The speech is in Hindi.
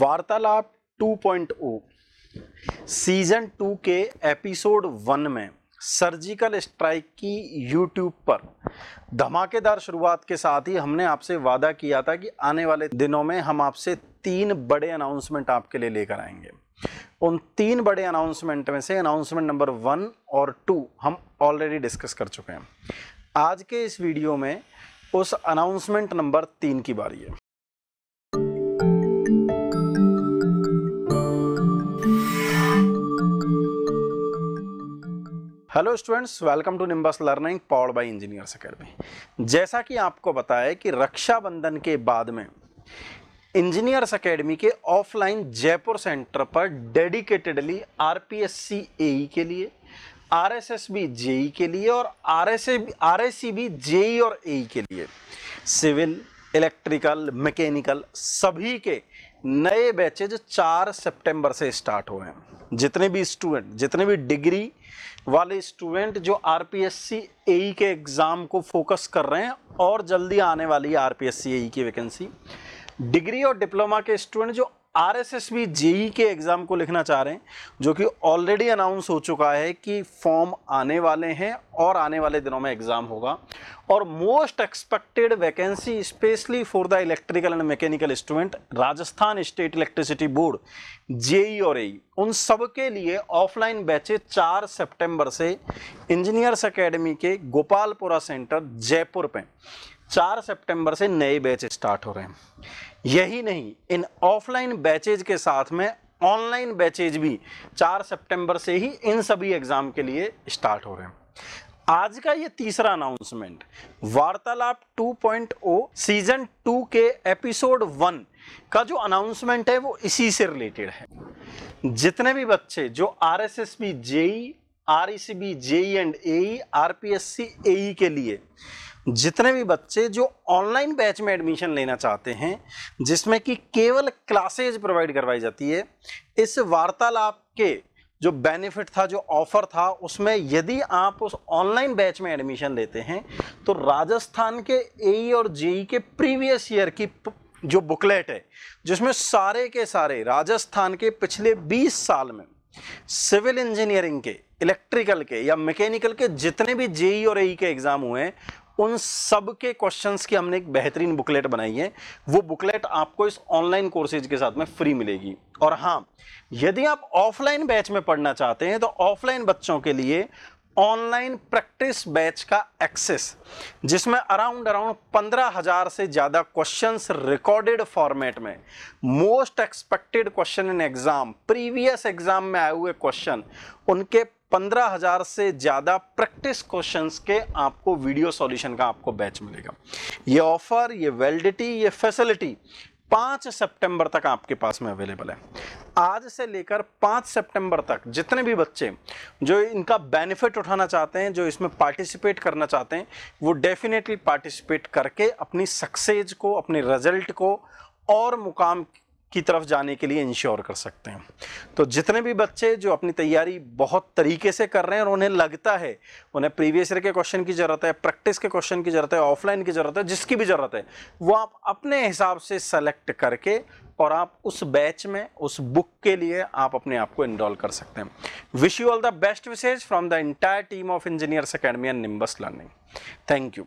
वार्तालाप 2.0 सीजन टू के एपिसोड वन में सर्जिकल स्ट्राइक की यूट्यूब पर धमाकेदार शुरुआत के साथ ही हमने आपसे वादा किया था कि आने वाले दिनों में हम आपसे तीन बड़े अनाउंसमेंट आपके लिए लेकर आएंगे उन तीन बड़े अनाउंसमेंट में से अनाउंसमेंट नंबर वन और टू हम ऑलरेडी डिस्कस कर चुके हैं आज के इस वीडियो में उस अनाउंसमेंट नंबर तीन की बारी है hello students welcome to Nimbus learning powered by engineers academy जैसा कि आपको बताया कि रक्षाबंधन के बाद में इंजीनियर्स अकेडमी के ऑफलाइन जयपुर सेंटर पर डेडिकेटेडली आरपीएससी एई के लिए आरएसएसबी जेई e के लिए और आरएसएबी आरएससीबी जेई और एई e के लिए सिविल इलेक्ट्रिकल मैकेनिकल सभी के नए बैचेज चार सितंबर से स्टार्ट हुए हैं जितने भी स्टूडेंट जितने भी डिग्री वाले स्टूडेंट जो R P S C A e के एग्ज़ाम को फोकस कर रहे हैं और जल्दी आने वाली R P S C A e की वैकेंसी डिग्री और डिप्लोमा के स्टूडेंट जो R S S B JE के एग्ज़ाम को लिखना चाह रहे हैं जो कि ऑलरेडी अनाउंस हो चुका है कि फॉर्म आने वाले हैं और आने वाले दिनों में एग्ज़ाम होगा और most expected vacancy specially for the electrical and mechanical student Rajasthan state electricity board JE और एई उन सब के लिए ऑफलाइन बैचे चार सेप्टेम्बर से इंजीनियर्स अकेडमी के गोपालपुरा सेंटर जयपुर पर चार सितंबर से नए बैच स्टार्ट हो रहे हैं यही नहीं इन ऑफलाइन बैचेज के साथ में ऑनलाइन बैचेज भी चार सितंबर से ही इन सभी एग्जाम के लिए स्टार्ट हो रहे हैं आज का ये तीसरा अनाउंसमेंट वार्तालाप 2.0 सीजन 2 के एपिसोड 1 का जो अनाउंसमेंट है वो इसी से रिलेटेड है जितने भी बच्चे जो R S S B JE R E C B JE and A R P S C A के लिए जितने भी बच्चे जो ऑनलाइन बैच में एडमिशन लेना चाहते हैं जिसमें कि केवल क्लासेज प्रोवाइड करवाई जाती है इस वार्तालाप के जो बेनिफिट था जो ऑफ़र था उसमें यदि आप उस ऑनलाइन बैच में एडमिशन लेते हैं तो राजस्थान के ए e और जेई e के प्रीवियस ईयर की जो बुकलेट है जिसमें सारे के सारे राजस्थान के पिछले 20 साल में सिविल इंजीनियरिंग के इलेक्ट्रिकल के या मैकेनिकल के जितने भी जेई e और ई के एग्ज़ाम हुए हैं उन सब के क्वेश्चंस की हमने एक बेहतरीन बुकलेट बनाई है वो बुकलेट आपको इस ऑनलाइन कोर्सेज के साथ में फ्री मिलेगी और हाँ यदि आप ऑफलाइन बैच में पढ़ना चाहते हैं तो ऑफलाइन बच्चों के लिए ऑनलाइन प्रैक्टिस बैच का एक्सेस जिसमें अराउंड अराउंड पंद्रह हजार से ज़्यादा क्वेश्चंस रिकॉर्डेड फॉर्मेट में most expected question in exam previous exam में आए हुए क्वेश्चन उनके पंद्रह हज़ार से ज़्यादा प्रैक्टिस क्वेश्चंस के आपको वीडियो सॉल्यूशन का आपको बैच मिलेगा ये ऑफर ये वेलिडिटी ये फैसिलिटी पाँच सितंबर तक आपके पास में अवेलेबल है आज से लेकर पाँच सितंबर तक जितने भी बच्चे जो इनका बेनिफिट उठाना चाहते हैं जो इसमें पार्टिसिपेट करना चाहते हैं वो डेफिनेटली पार्टिसिपेट करके अपनी सक्सेज को अपने रिजल्ट को और मुकाम की तरफ जाने के लिए इंश्योर कर सकते हैं तो जितने भी बच्चे जो अपनी तैयारी बहुत तरीके से कर रहे हैं और उन्हें लगता है उन्हें प्रीवियस ईयर के क्वेश्चन की ज़रूरत है प्रैक्टिस के क्वेश्चन की ज़रूरत है ऑफलाइन की ज़रूरत है जिसकी भी ज़रूरत है वो आप अपने हिसाब से सेलेक्ट करके और आप उस बैच में उस बुक के लिए आप अपने आप को इनरोल कर सकते हैं wish you all the best wishes from the entire team of engineers academy and Nimbus learning thank you